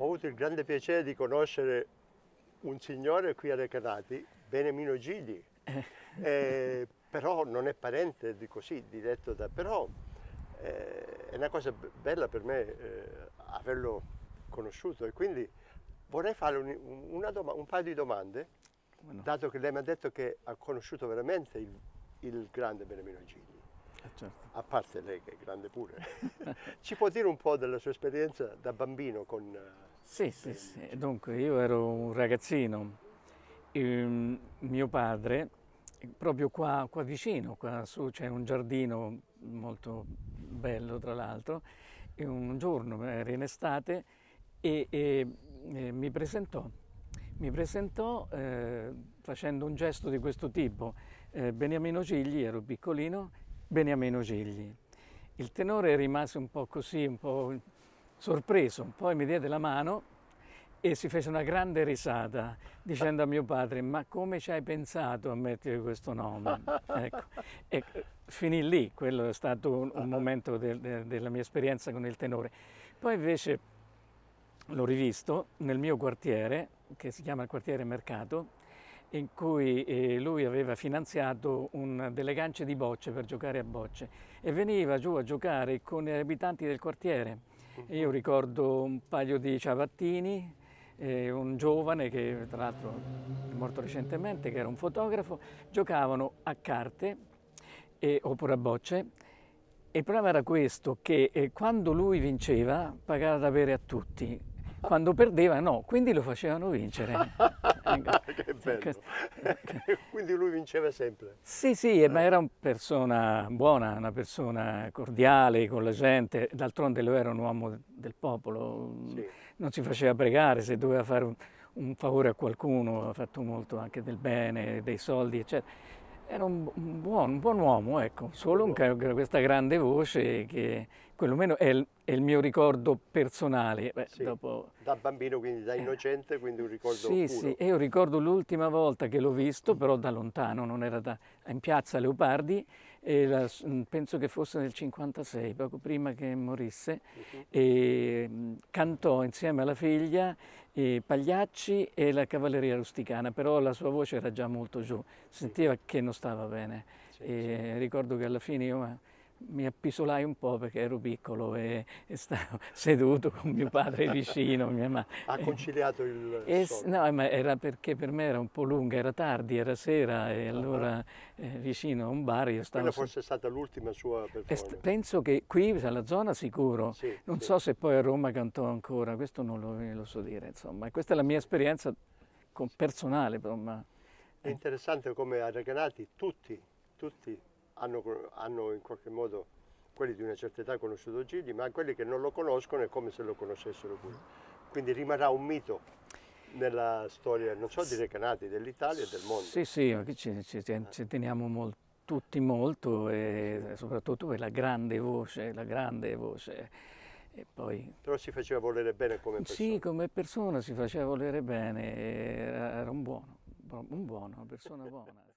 Ho avuto il grande piacere di conoscere un signore qui a Recanati, Benemino Gigli, eh. eh, però non è parente di così, diretto da... però eh, è una cosa bella per me eh, averlo conosciuto e quindi vorrei fare un, un paio di domande, bueno. dato che lei mi ha detto che ha conosciuto veramente il, il grande Benemino Gigli. Eh, certo. A parte lei che è grande pure, ci può dire un po' della sua esperienza da bambino con eh, sì, sì, sì. Dunque, io ero un ragazzino. E, ehm, mio padre, proprio qua, qua vicino, qua su c'è un giardino molto bello, tra l'altro, e un giorno, era in estate, e, e, e mi presentò. Mi presentò eh, facendo un gesto di questo tipo. Eh, Beniamino Gigli, ero piccolino, Beniamino Gigli. Il tenore rimase un po' così, un po' sorpreso, poi mi diede la mano e si fece una grande risata dicendo a mio padre ma come ci hai pensato a mettere questo nome? ecco. E eh, finì lì, quello è stato un, un momento de, de, della mia esperienza con il tenore. Poi invece l'ho rivisto nel mio quartiere, che si chiama il quartiere Mercato, in cui eh, lui aveva finanziato un, delle gance di bocce per giocare a bocce e veniva giù a giocare con gli abitanti del quartiere io mm-hmm. ricordo un paio di ciabattini, eh, un giovane che tra l'altro è morto recentemente, che era un fotografo, giocavano a carte e, oppure a bocce. il problema era questo, che eh, quando lui vinceva pagava da bere a tutti, quando perdeva no, quindi lo facevano vincere. che bello. Quindi lui vinceva sempre. Sì, sì, eh, ma eh. era una persona buona, una persona cordiale con la gente. D'altronde lui era un uomo del popolo, sì. non si faceva pregare se doveva fare un, un favore a qualcuno, ha fatto molto anche del bene, dei soldi, eccetera. Era un buon, un buon uomo, ecco, solo un, questa grande voce che quello meno è è il mio ricordo personale. Beh, sì, dopo... Da bambino, quindi da eh. innocente, quindi un ricordo Sì, puro. sì, io ricordo l'ultima volta che l'ho visto, però da lontano, non era da... in piazza Leopardi, la... Mm, penso che fosse nel 1956, poco prima che morisse, uh mhm. -huh. e mm, cantò insieme alla figlia eh, Pagliacci e la Cavalleria Rusticana, però la sua voce era già molto giù, sentiva sì. Mhm. che non stava bene. Sì, ricordo che alla fine io mi appisolai un po' perché ero piccolo e, e stavo seduto con mio padre vicino, mia madre. Ha conciliato il e, No, ma era perché per me era un po' lunga, era tardi, era sera e allora eh, vicino a un bar io stavo... Quella forse è stata l'ultima sua performance. penso che qui, nella zona sicuro, sì, non sì. so se poi a Roma cantò ancora, questo non lo, lo so dire, insomma. Questa è la mia esperienza con, personale, insomma. È eh. interessante come a Reganati tutti, tutti hanno, hanno in qualche modo quelli di una certa età conosciuto Gigi, ma quelli che non lo conoscono è come se lo conoscessero pure. Quindi rimarrà un mito nella storia, non so, di Recanati, dell'Italia e del mondo. Sì, sì, ci, ci, ci teniamo molto, tutti molto e soprattutto per la grande voce, la grande voce. Poi, Però si faceva volere bene come persona. Sì, come persona si faceva volere bene, era un buono, un buono, una persona buona.